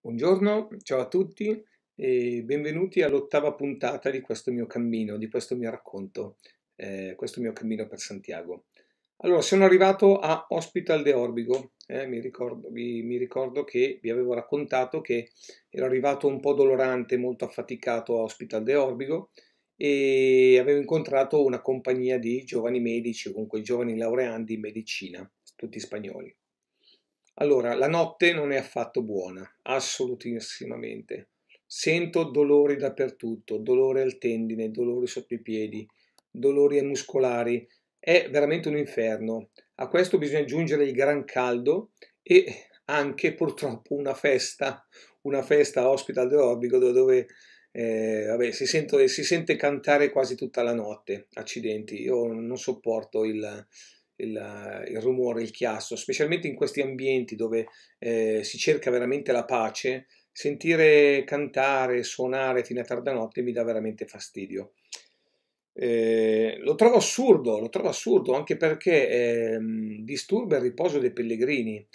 Buongiorno, ciao a tutti e benvenuti all'ottava puntata di questo mio cammino, di questo mio racconto, eh, questo mio cammino per Santiago. Allora, sono arrivato a Hospital de Orbigo, eh, mi, ricordo, vi, mi, ricordo, che vi avevo raccontato che ero arrivato un po' dolorante, molto affaticato a Hospital de Orbigo e avevo incontrato una compagnia di giovani medici, o comunque giovani laureandi in medicina, tutti spagnoli. Allora, la notte non è affatto buona, assolutissimamente. Sento dolori dappertutto, dolore al tendine, dolori sotto i piedi, dolori ai muscolari. È veramente un inferno. A questo bisogna aggiungere il gran caldo e anche purtroppo una festa, una festa a Hospital Orbigo dove eh, vabbè, si, sento, si sente cantare quasi tutta la notte. Accidenti, io non sopporto il il, il, rumore, il chiasso, specialmente in questi ambienti dove eh, si cerca veramente la pace, sentire cantare, suonare fino a tarda notte mi dà veramente fastidio. Eh, lo trovo assurdo, lo trovo assurdo anche perché eh, disturba il riposo dei pellegrini.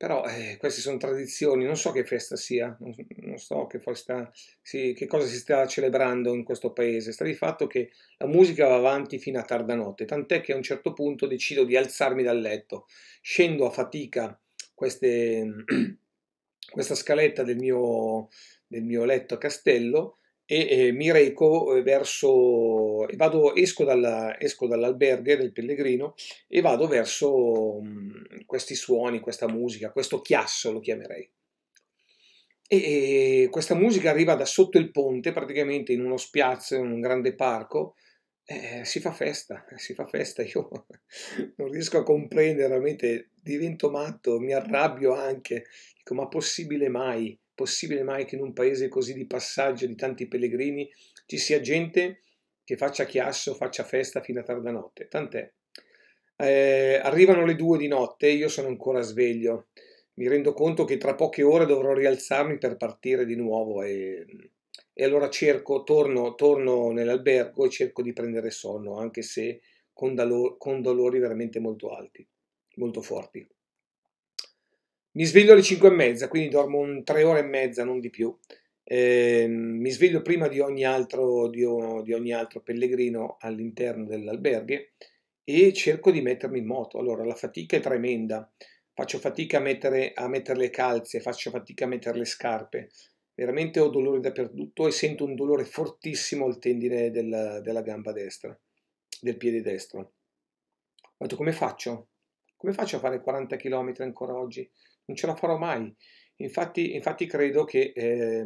Però eh, queste sono tradizioni, non so che festa sia, non, non so che, festa, sì, che cosa si sta celebrando in questo paese. Sta di fatto che la musica va avanti fino a tarda notte, tant'è che a un certo punto decido di alzarmi dal letto, scendo a fatica queste, questa scaletta del mio, del mio letto a castello e eh, mi reco eh, verso, vado, esco, dalla, esco dall'alberghe del pellegrino e vado verso mh, mm, questi suoni, questa musica, questo chiasso lo chiamerei. E, e questa musica arriva da sotto il ponte, praticamente in uno spiazzo, in un grande parco, eh, si fa festa, si fa festa, io non riesco a comprendere, veramente divento matto, mi arrabbio anche, dico ma possibile mai possibile mai che in un paese così di passaggio di tanti pellegrini ci sia gente che faccia chiasso, faccia festa fino a tarda notte? Tant'è. Eh, arrivano le due di notte e io sono ancora sveglio. Mi rendo conto che tra poche ore dovrò rialzarmi per partire di nuovo e, e allora cerco, torno, torno nell'albergo e cerco di prendere sonno, anche se con, dolo, con dolori veramente molto alti, molto forti. Mi sveglio alle 5 e mezza, quindi dormo un 3 ore e mezza, non di più. Eh, mi sveglio prima di ogni altro, di, di ogni altro pellegrino all'interno dell'alberghe e cerco di mettermi in moto. Allora, la fatica è tremenda. Faccio fatica a mettere, a mettere le calze, faccio fatica a mettere le scarpe. Veramente ho dolore dappertutto e sento un dolore fortissimo al tendine della, della gamba destra, del piede destro. Ho detto, come faccio? Come faccio a fare 40 km ancora oggi? non ce la farò mai. Infatti, infatti credo, che, eh,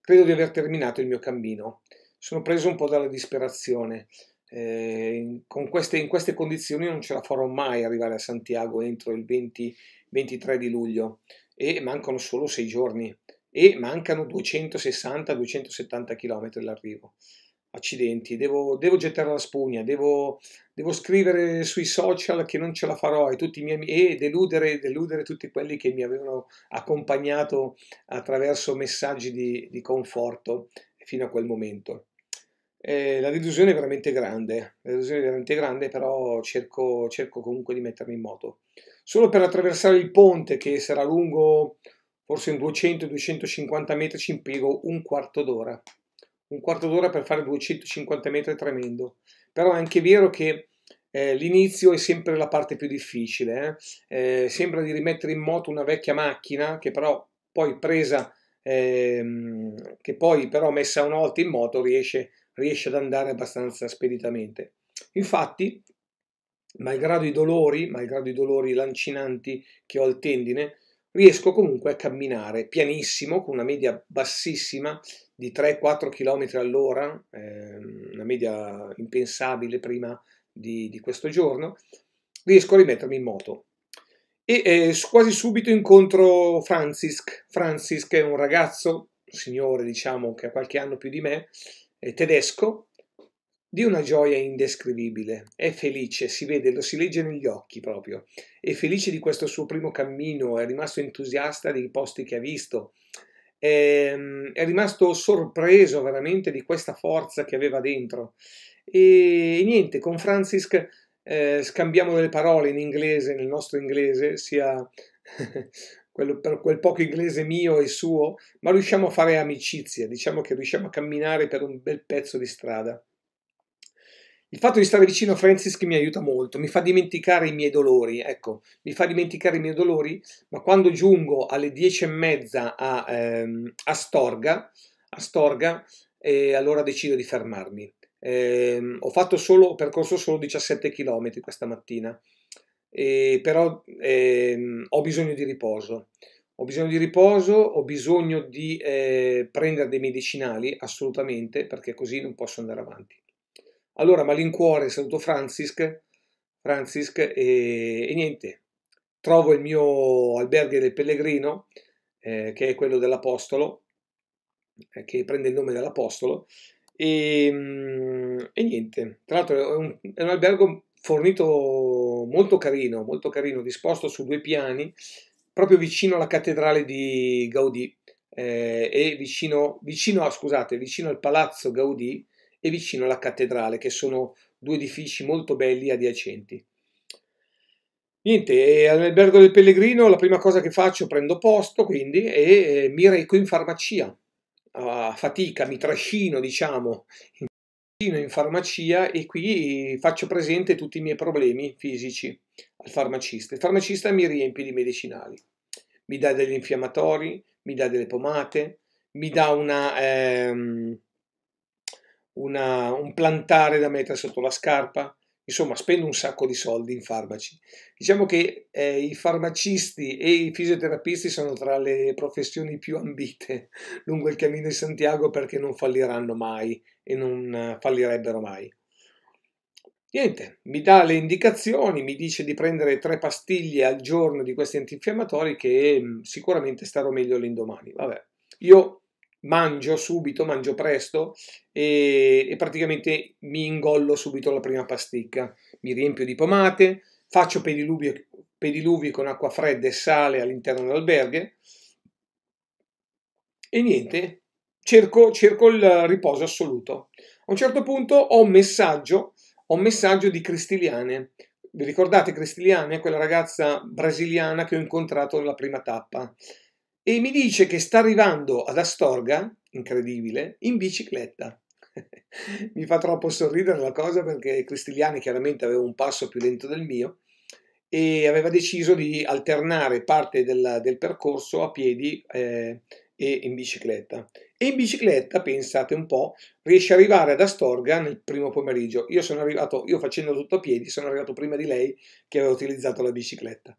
credo di aver terminato il mio cammino. Sono preso un po' dalla disperazione. Eh, queste, in queste condizioni non ce la farò mai arrivare a Santiago entro il 20, 23 di luglio e mancano solo sei giorni e mancano 260-270 km all'arrivo accidenti, devo, devo gettare la spugna, devo, devo, scrivere sui social che non ce la farò e, tutti i miei, e deludere, deludere tutti quelli che mi avevano accompagnato attraverso messaggi di, di conforto fino a quel momento. Eh, la delusione è veramente grande, la delusione è veramente grande, però cerco, cerco comunque di mettermi in moto. Solo per attraversare il ponte, che sarà lungo forse in 200-250 metri, ci impiego un quarto d'ora un quarto d'ora per fare 250 metri è tremendo, però è anche vero che eh, l'inizio è sempre la parte più difficile, eh? Eh, sembra di rimettere in moto una vecchia macchina che però poi presa, ehm, che poi però messa una volta in moto riesce, riesce ad andare abbastanza speditamente. Infatti, malgrado i dolori, malgrado i dolori lancinanti che ho al tendine, riesco comunque a camminare pianissimo con una media bassissima di 3-4 km all'ora, ehm, una media impensabile prima di, di, questo giorno, riesco a rimettermi in moto. E eh, quasi subito incontro Francis Francisc è un ragazzo, signore diciamo che ha qualche anno più di me, tedesco, di una gioia indescrivibile. È felice, si vede, lo si legge negli occhi proprio. È felice di questo suo primo cammino, è rimasto entusiasta dei posti che ha visto, è, ehm, è rimasto sorpreso veramente di questa forza che aveva dentro. E, e niente, con Francis eh, scambiamo delle parole in inglese, nel nostro inglese, sia quello, per quel poco inglese mio e suo, ma riusciamo a fare amicizia, diciamo che riusciamo a camminare per un bel pezzo di strada. Il fatto di stare vicino a Francis che mi aiuta molto, mi fa dimenticare i miei dolori, ecco, mi fa dimenticare i miei dolori, ma quando giungo alle 10 e mezza a ehm, Astorga, Astorga eh, allora decido di fermarmi. Eh, ho fatto solo, percorso solo 17 km questa mattina, eh, però ehm, ho bisogno di riposo. Ho bisogno di riposo, ho bisogno di eh, prendere dei medicinali, assolutamente, perché così non posso andare avanti. Allora, malincuore, saluto Francisc, Francisc e, e, niente, trovo il mio alberghe del pellegrino, eh, che è quello dell'Apostolo, eh, che prende il nome dell'Apostolo, e, mm, e, niente, tra l'altro è un, è un albergo fornito molto carino, molto carino, disposto su due piani, proprio vicino alla cattedrale di Gaudì eh, e vicino, vicino, a, scusate, vicino al palazzo Gaudì, e vicino alla cattedrale, che sono due edifici molto belli adiacenti. Niente, all'albergo del pellegrino la prima cosa che faccio prendo posto quindi e mi reco in farmacia. A fatica, mi trascino diciamo in farmacia e qui faccio presente tutti i miei problemi fisici al farmacista. Il farmacista mi riempie di medicinali, mi dà degli infiammatori, mi dà delle pomate, mi dà una... Ehm, una, un plantare da mettere sotto la scarpa, insomma spendo un sacco di soldi in farmaci. Diciamo che eh, i farmacisti e i fisioterapisti sono tra le professioni più ambite lungo il cammino di Santiago perché non falliranno mai e non fallirebbero mai. Niente, mi dà le indicazioni, mi dice di prendere tre pastiglie al giorno di questi antinfiammatori che mh, mm, sicuramente starò meglio l'indomani. Vabbè, io mangio subito, mangio presto e, e praticamente mi ingollo subito la prima pasticca. Mi riempio di pomate, faccio pediluvi, pediluvi con acqua fredda e sale all'interno dell'alberghe e niente, cerco, cerco il riposo assoluto. A un certo punto ho un messaggio, ho un messaggio di Cristiliane. Vi ricordate Cristiliane, quella ragazza brasiliana che ho incontrato nella prima tappa? e mi dice che sta arrivando ad Astorga, incredibile, in bicicletta. mi fa troppo sorridere la cosa perché Cristigliani chiaramente aveva un passo più lento del mio e aveva deciso di alternare parte del, del percorso a piedi eh, e in bicicletta. E in bicicletta, pensate un po', riesce ad arrivare ad Astorga nel primo pomeriggio. Io sono arrivato, io facendo tutto a piedi, sono arrivato prima di lei che aveva utilizzato la bicicletta.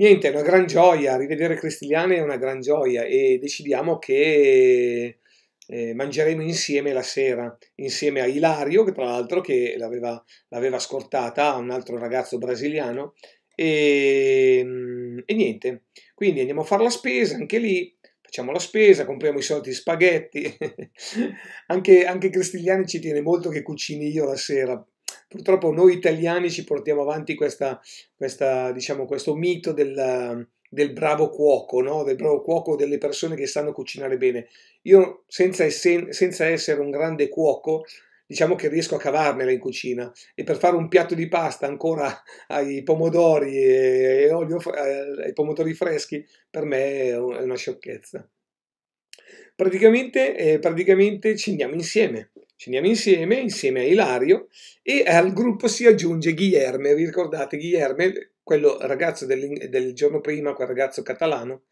Niente, è una gran gioia, rivedere Cristiliane è una gran gioia e decidiamo che eh, mangeremo insieme la sera, insieme a Ilario, che tra l'altro che l'aveva, l'aveva scortata, un altro ragazzo brasiliano, e, mm, e niente, quindi andiamo a fare la spesa, anche lì facciamo la spesa, compriamo i soliti spaghetti. anche, anche Cristigliani ci tiene molto che cucini io la sera, Purtroppo noi italiani ci portiamo avanti questa, questa, diciamo, questo mito del, del bravo cuoco, no? del bravo cuoco delle persone che sanno cucinare bene. Io senza, essen, senza essere un grande cuoco, diciamo che riesco a cavarmela in cucina e per fare un piatto di pasta ancora ai pomodori e, olio eh, ai pomodori freschi per me è una sciocchezza. Praticamente, eh, praticamente ci andiamo insieme. Ceniamo insieme, insieme a Ilario, e al gruppo si aggiunge Guilherme. Vi ricordate Guilherme, quello ragazzo del, del giorno prima, quel ragazzo catalano,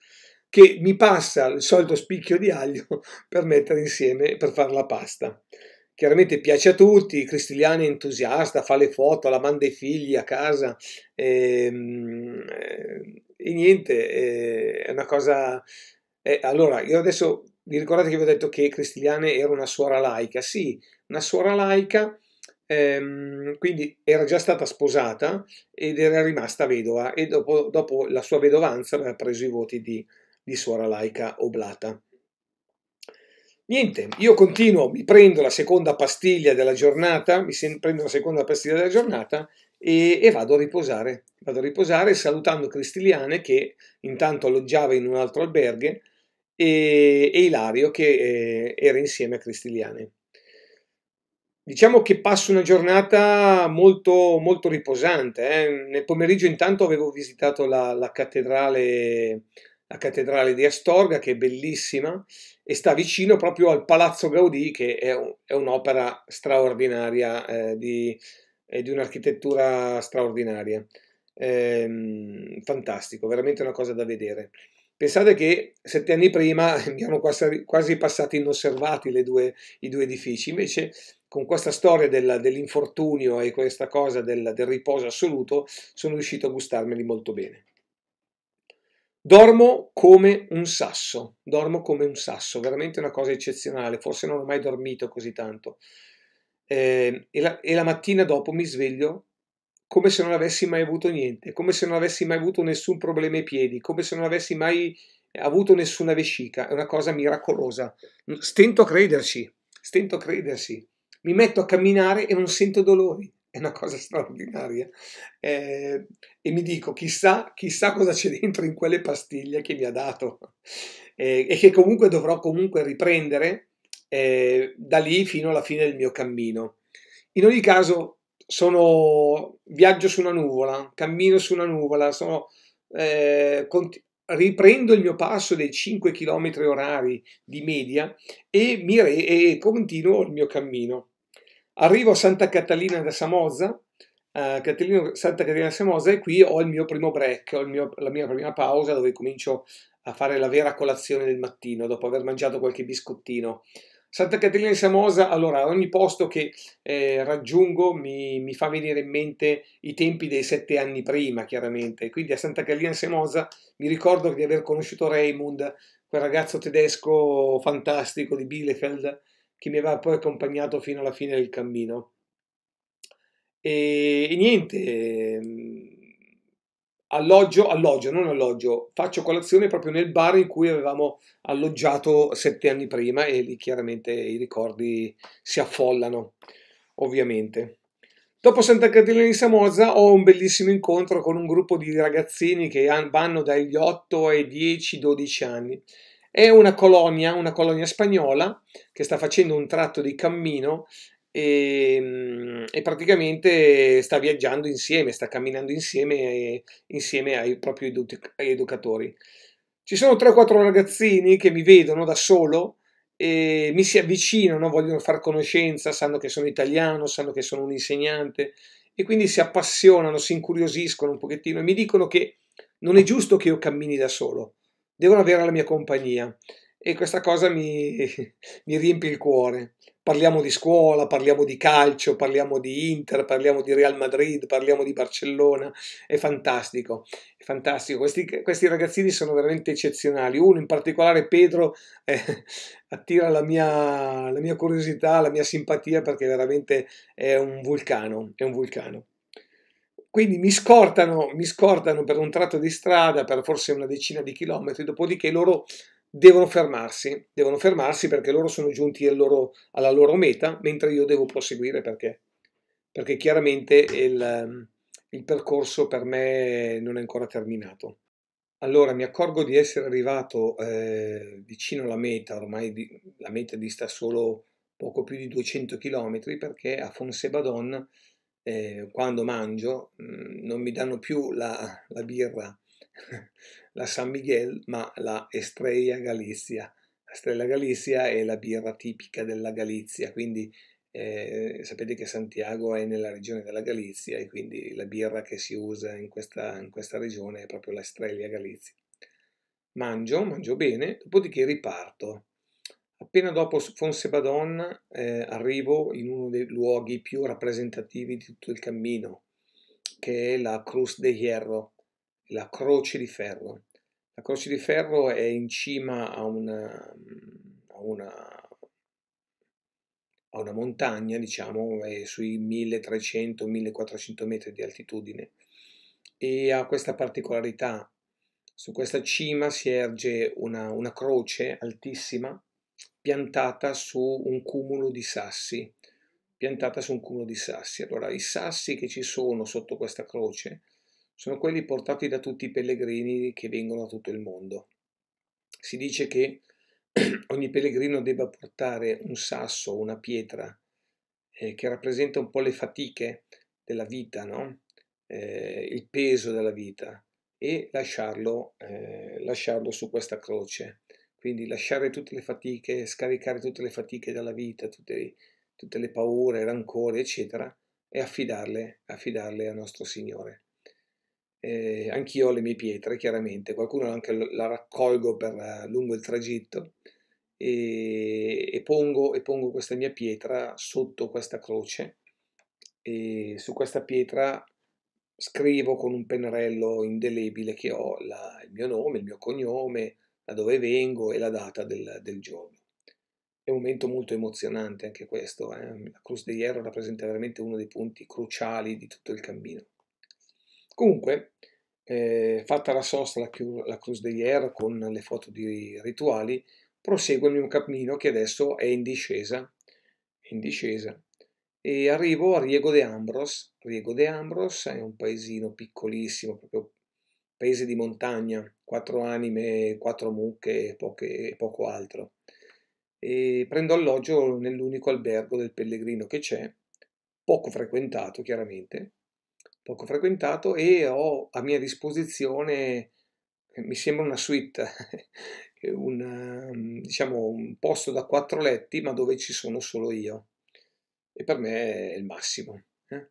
che mi passa il solito spicchio di aglio per mettere insieme, per fare la pasta. Chiaramente piace a tutti, Cristiliano è entusiasta, fa le foto, la manda ai figli a casa ehm, eh, e, niente, eh, è una cosa... Eh, allora, io adesso vi ricordate che vi ho detto che Cristiliane era una suora laica? Sì, una suora laica, ehm, quindi era già stata sposata ed era rimasta vedova e dopo, dopo la sua vedovanza aveva preso i voti di, di suora laica oblata. Niente, io continuo, mi prendo la seconda pastiglia della giornata, mi prendo la seconda pastiglia della giornata e, e, vado a riposare. Vado a riposare salutando Cristiliane che intanto alloggiava in un altro alberghe e, e Ilario che eh, era insieme a Cristiliani. Diciamo che passo una giornata molto, molto riposante. Eh. Nel pomeriggio intanto avevo visitato la, la, cattedrale, la, cattedrale, di Astorga, che è bellissima, e sta vicino proprio al Palazzo Gaudì, che è, è un'opera straordinaria, eh, di, di un'architettura straordinaria. Ehm, fantastico, veramente una cosa da vedere. Pensate che sette anni prima mi erano quasi, passati inosservati due, i due edifici, invece con questa storia della, dell'infortunio e questa cosa del, del riposo assoluto sono riuscito a gustarmeli molto bene. Dormo come un sasso, dormo come un sasso, veramente una cosa eccezionale, forse non ho mai dormito così tanto. Eh, e, la, e, la, mattina dopo mi sveglio come se non avessi mai avuto niente, come se non avessi mai avuto nessun problema ai piedi, come se non avessi mai avuto nessuna vescica. È una cosa miracolosa. Stento a crederci, stento a credersi. Mi metto a camminare e non sento dolori. È una cosa straordinaria. Eh, e mi dico, chissà, chissà cosa c'è dentro in quelle pastiglie che mi ha dato eh, e che comunque dovrò comunque riprendere eh, da lì fino alla fine del mio cammino. In ogni caso, sono viaggio su una nuvola, cammino su una nuvola, sono, eh, cont- riprendo il mio passo dei 5 km orari di media e, mi re- e continuo il mio cammino. Arrivo a Santa Catalina da Samosa, eh, Santa Catalina da Samozza e qui ho il mio primo break, ho mio, la mia prima pausa dove comincio a fare la vera colazione del mattino dopo aver mangiato qualche biscottino. Santa Caterina di Samosa, allora, ogni posto che eh, raggiungo mi, mi, fa venire in mente i tempi dei sette anni prima, chiaramente. Quindi a Santa Caterina di Samosa mi ricordo di aver conosciuto Raymond, quel ragazzo tedesco fantastico di Bielefeld, che mi aveva poi accompagnato fino alla fine del cammino. E, e niente, ehm, alloggio, alloggio, non alloggio, faccio colazione proprio nel bar in cui avevamo alloggiato sette anni prima e lì chiaramente i ricordi si affollano, ovviamente. Dopo Santa Catalina di Samosa ho un bellissimo incontro con un gruppo di ragazzini che vanno dagli 8 ai 10, 12 anni. È una colonia, una colonia spagnola che sta facendo un tratto di cammino e, ehm, e, praticamente sta viaggiando insieme, sta camminando insieme, eh, insieme ai propri edu- ai educatori. Ci sono 3-4 ragazzini che mi vedono da solo e mi si avvicinano, vogliono far conoscenza, sanno che sono italiano, sanno che sono un insegnante e quindi si appassionano, si incuriosiscono un pochettino e mi dicono che non è giusto che io cammini da solo, devono avere la mia compagnia e questa cosa mi, mi riempie il cuore parliamo di scuola, parliamo di calcio, parliamo di Inter, parliamo di Real Madrid, parliamo di Barcellona, è fantastico, è fantastico. Questi, questi ragazzini sono veramente eccezionali, uno in particolare Pedro eh, attira la mia, la mia, curiosità, la mia simpatia perché veramente è un vulcano, è un vulcano. Quindi mi scortano, mi scortano per un tratto di strada, per forse una decina di chilometri, dopodiché loro devono fermarsi, devono fermarsi perché loro sono giunti al loro, alla loro meta, mentre io devo proseguire perché, perché chiaramente il, ehm, il percorso per me non è ancora terminato. Allora mi accorgo di essere arrivato eh, vicino alla meta, ormai di, la meta dista solo poco più di 200 km perché a Fonsebadon eh, quando mangio mh, mm, non mi danno più la, la birra la San Miguel, ma la Estrella Galizia. La Estrella Galizia è la birra tipica della Galizia, quindi eh, sapete che Santiago è nella regione della Galizia e quindi la birra che si usa in questa, in questa regione è proprio la Estrella Galizia. Mangio, mangio bene, dopodiché riparto. Appena dopo Fonsebadonna eh, arrivo in uno dei luoghi più rappresentativi di tutto il cammino, che è la Cruz de Hierro, la Croce di Ferro. La Croce di Ferro è in cima a una, a una, a una montagna, diciamo, sui 1300-1400 metri di altitudine e ha questa particolarità. Su questa cima si erge una, una croce altissima piantata su un cumulo di sassi, piantata su un cumulo di sassi. Allora, i sassi che ci sono sotto questa croce sono quelli portati da tutti i pellegrini che vengono da tutto il mondo. Si dice che ogni pellegrino debba portare un sasso, una pietra, eh, che rappresenta un po' le fatiche della vita, no? eh, il peso della vita, e lasciarlo, eh, lasciarlo su questa croce. Quindi lasciare tutte le fatiche, scaricare tutte le fatiche della vita, tutte, tutte le paure, rancore, eccetera, e affidarle, affidarle a nostro Signore eh, anch'io ho le mie pietre chiaramente, qualcuno anche la raccolgo per eh, lungo il tragitto e, e, pongo, e pongo questa mia pietra sotto questa croce e su questa pietra scrivo con un pennarello indelebile che ho la, il mio nome, il mio cognome, da dove vengo e la data del, del giorno. È un momento molto emozionante anche questo, eh? la Cruz de Hierro rappresenta veramente uno dei punti cruciali di tutto il cammino. Comunque, eh, fatta la sosta, la, Cruz la crusdeiera con le foto di rituali, prosegue il mio cammino che adesso è in discesa, in discesa. E arrivo a Riego de Ambros. Riego de Ambros è un paesino piccolissimo, proprio paese di montagna, quattro anime, quattro mucche poche, e poco altro. E prendo alloggio nell'unico albergo del pellegrino che c'è, poco frequentato chiaramente, poco frequentato e ho a mia disposizione, eh, mi sembra una suite, un, ehm, diciamo, un posto da quattro letti ma dove ci sono solo io e per me è il massimo. Eh.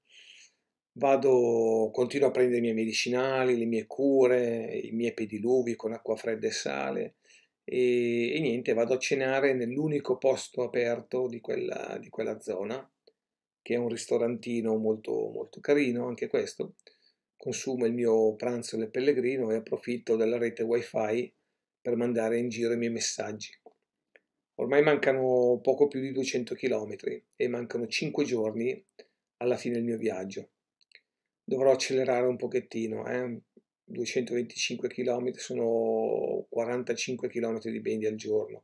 Vado, continuo a prendere i miei medicinali, le mie cure, i miei pediluvi con acqua fredda e sale e, e niente, vado a cenare nell'unico posto aperto di quella, di quella zona che è un ristorantino molto, molto carino, anche questo. Consumo il mio pranzo del pellegrino e approfitto della rete wifi per mandare in giro i miei messaggi. Ormai mancano poco più di 200 km e mancano 5 giorni alla fine del mio viaggio. Dovrò accelerare un pochettino, eh? 225 km sono 45 km di bendi al giorno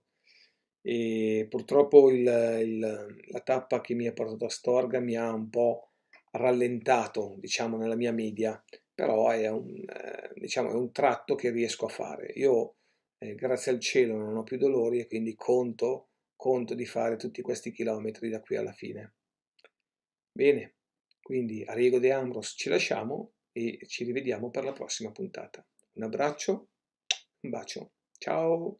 e purtroppo il, il, la tappa che mi ha portato a Storga mi ha un po' rallentato diciamo nella mia media però è un, eh, diciamo, è un tratto che riesco a fare io eh, grazie al cielo non ho più dolori e quindi conto, conto di fare tutti questi chilometri da qui alla fine bene quindi a Riego De Ambros ci lasciamo e ci rivediamo per la prossima puntata un abbraccio un bacio ciao